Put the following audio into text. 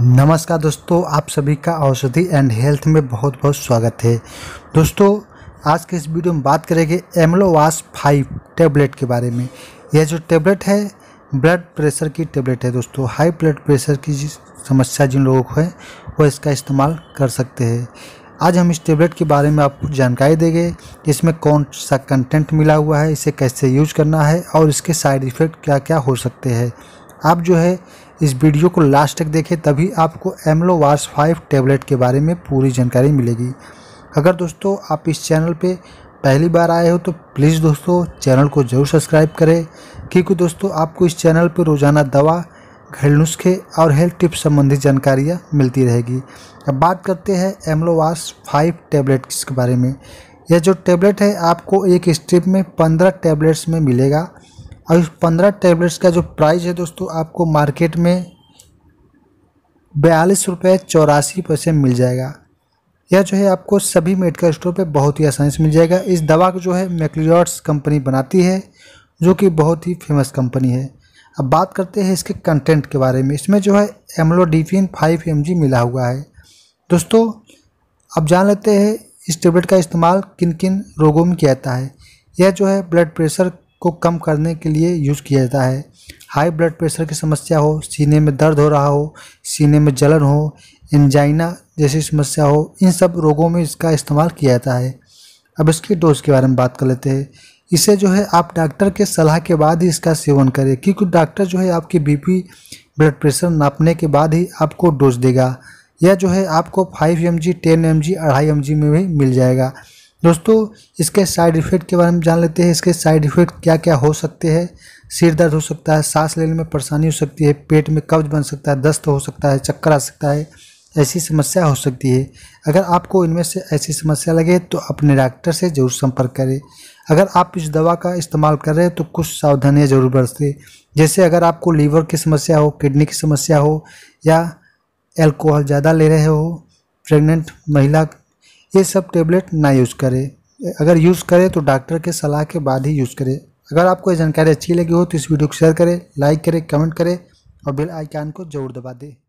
नमस्कार दोस्तों आप सभी का औषधि एंड हेल्थ में बहुत बहुत स्वागत है दोस्तों आज के इस वीडियो में बात करेंगे एमलोवास फाइव टेबलेट के बारे में यह जो टेबलेट है ब्लड प्रेशर की टेबलेट है दोस्तों हाई ब्लड प्रेशर की समस्या जिन लोगों को है वह इसका इस्तेमाल कर सकते हैं आज हम इस टेबलेट के बारे में आपको जानकारी देंगे इसमें कौन सा कंटेंट मिला हुआ है इसे कैसे यूज करना है और इसके साइड इफ़ेक्ट क्या क्या हो सकते हैं आप जो है इस वीडियो को लास्ट तक देखें तभी आपको एमलो वार्स फाइव टेबलेट के बारे में पूरी जानकारी मिलेगी अगर दोस्तों आप इस चैनल पे पहली बार आए हो तो प्लीज़ दोस्तों चैनल को ज़रूर सब्सक्राइब करें क्योंकि दोस्तों आपको इस चैनल पर रोज़ाना दवा घरेलू नुस्खे और हेल्थ टिप्स संबंधी जानकारियाँ मिलती रहेगी अब बात करते हैं एमलोवास फाइव टेबलेट के बारे में यह जो टेबलेट है आपको एक स्ट्रिप में पंद्रह टेबलेट्स में मिलेगा और इस पंद्रह टैबलेट्स का जो प्राइस है दोस्तों आपको मार्केट में बयालीस रुपये चौरासी पैसे मिल जाएगा यह जो है आपको सभी मेडिकल स्टोर पे बहुत ही आसानी से मिल जाएगा इस दवा को जो है मैक्लियॉट्स कंपनी बनाती है जो कि बहुत ही फेमस कंपनी है अब बात करते हैं इसके कंटेंट के बारे में इसमें जो है एमलोडीफिन फाइव एम मिला हुआ है दोस्तों अब जान लेते हैं इस टेबलेट का इस्तेमाल किन किन रोगों में किया जाता है यह जो है ब्लड प्रेशर को कम करने के लिए यूज़ किया जाता है हाई ब्लड प्रेशर की समस्या हो सीने में दर्द हो रहा हो सीने में जलन हो एंजाइना जैसी समस्या हो इन सब रोगों में इसका इस्तेमाल किया जाता है अब इसके डोज के बारे में बात कर लेते हैं इसे जो है आप डॉक्टर के सलाह के बाद ही इसका सेवन करें क्योंकि डॉक्टर जो है आपकी बीपी ब्लड प्रेशर नापने के बाद ही आपको डोज देगा या जो है आपको five M G ten M G अढ़ाई एम जी में भी मिल जाएगा दोस्तों इसके साइड इफ़ेक्ट के बारे में जान लेते हैं इसके साइड इफ़ेक्ट क्या क्या हो सकते हैं सिर दर्द हो सकता है सांस लेने में परेशानी हो सकती है पेट में कब्ज बन सकता है दस्त हो सकता है चक्कर आ सकता है ऐसी समस्या हो सकती है अगर आपको इनमें से ऐसी समस्या लगे तो अपने डॉक्टर से ज़रूर संपर्क करें अगर आप इस दवा का इस्तेमाल कर रहे हैं तो कुछ सावधानियाँ ज़रूर बरतें जैसे अगर आपको लीवर की समस्या हो किडनी की समस्या हो या एल्कोहल ज़्यादा ले रहे हो प्रेग्नेंट महिला ये सब टेबलेट ना यूज़ करें अगर यूज़ करें तो डॉक्टर के सलाह के बाद ही यूज़ करें अगर आपको ये जानकारी अच्छी लगी हो तो इस वीडियो को शेयर करें लाइक करें कमेंट करें और बेल आइकान को जरूर दबा दें